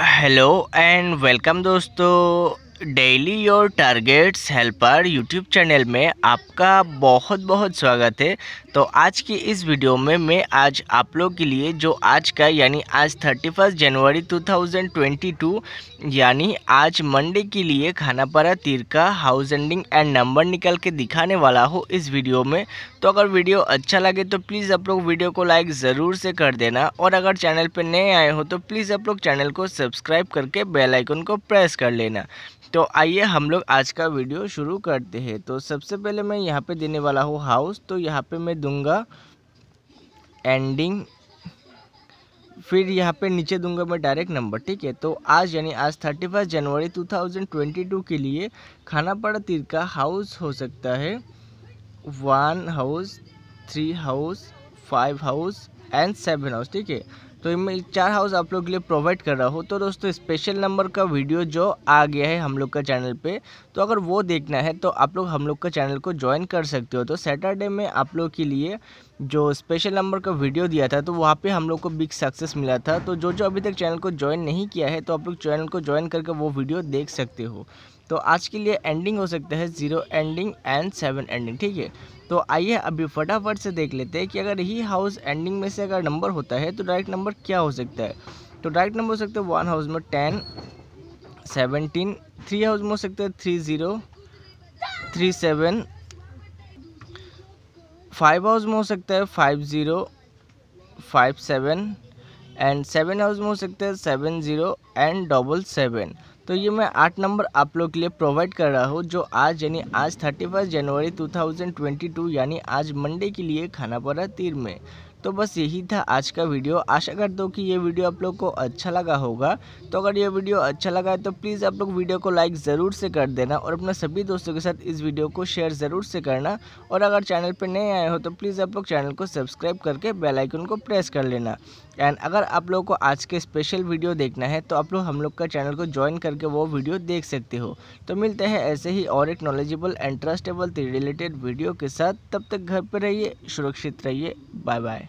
hello and welcome दोस्तों daily your targets helper YouTube channel में आपका बहुत बहुत स्वागत है तो आज की इस वीडियो में मैं आज आप लोग के लिए जो आज का यानी आज थर्टी फर्स्ट जनवरी 2022 यानी आज मंडे के लिए खानापारा तीर का हाउस एंडिंग एंड नंबर निकल के दिखाने वाला हो इस वीडियो में तो अगर वीडियो अच्छा लगे तो प्लीज़ आप लोग वीडियो को लाइक ज़रूर से कर देना और अगर चैनल पर नए आए हो तो प्लीज़ आप लोग चैनल को सब्सक्राइब करके बेलाइकन को प्रेस कर लेना तो आइए हम लोग आज का वीडियो शुरू करते हैं तो सबसे पहले मैं यहाँ पे देने वाला हूँ हाउस तो यहाँ पे मैं दूंगा एंडिंग फिर यहाँ पे नीचे दूंगा मैं डायरेक्ट नंबर ठीक है तो आज यानी आज thirty first January two thousand twenty two के लिए खाना पड़ा तीर का हाउस हो सकता है one house three house five house and seven house ठीक है तो मैं चार हाउस आप लोग के लिए प्रोवाइड कर रहा हूँ तो दोस्तों स्पेशल नंबर का वीडियो जो आ गया है हम लोग का चैनल पे तो अगर वो देखना है तो आप लोग हम लोग का चैनल को ज्वाइन कर सकते हो तो सैटरडे में आप लोग के लिए जो स्पेशल नंबर का वीडियो दिया था तो वहाँ पे हम लोग को बिग सक्सेस मिला था तो जो जो अभी तक चैनल को ज्वाइन नहीं किया है तो आप लोग चैनल को ज्वाइन करके वो वीडियो देख सकते हो तो आज के लिए एंडिंग हो सकता है zero ending and seven ending ठीक है तो आइए अभी फटाफट से देख लेते हैं कि अगर ही हाउस एंडिंग में से अगर नंबर होता है तो डायरेक्ट नंबर क्या हो सकता है तो डायरेक्ट नंबर हो सकता है वन हाउस में टेन सेवनटीन थ्री हाउस में हो सकता है three zero three seven five house में हो सकता है five zero five seven and seven house में हो सकता है seven zero and double seven तो ये मैं आठ नंबर आप लोग के लिए प्रोवाइड कर रहा हूँ जो आज यानी आज thirty first January two thousand twenty two यानी आज मंडे के लिए खाना पड़ा तीर में तो बस यही था आज का वीडियो आशा कर दो कि ये वीडियो आप लोग को अच्छा लगा होगा तो अगर ये वीडियो अच्छा लगा है तो प्लीज़ आप लोग वीडियो को लाइक ज़रूर से कर देना और अपने सभी दोस्तों के साथ इस वीडियो को शेयर ज़रूर से करना और अगर चैनल पर नए आए हो तो प्लीज़ आप लोग चैनल को सब्सक्राइब करके बेलाइकन को प्रेस कर लेना एंड अगर आप लोगों को आज के स्पेशल वीडियो देखना है तो आप लोग हम लोग का चैनल को ज्वाइन करके वो वीडियो देख सकते हो तो मिलते हैं ऐसे ही और एक knowledgeable and trustable related video के साथ तब तक घर पर रहिए सुरक्षित रहिए बाय बाय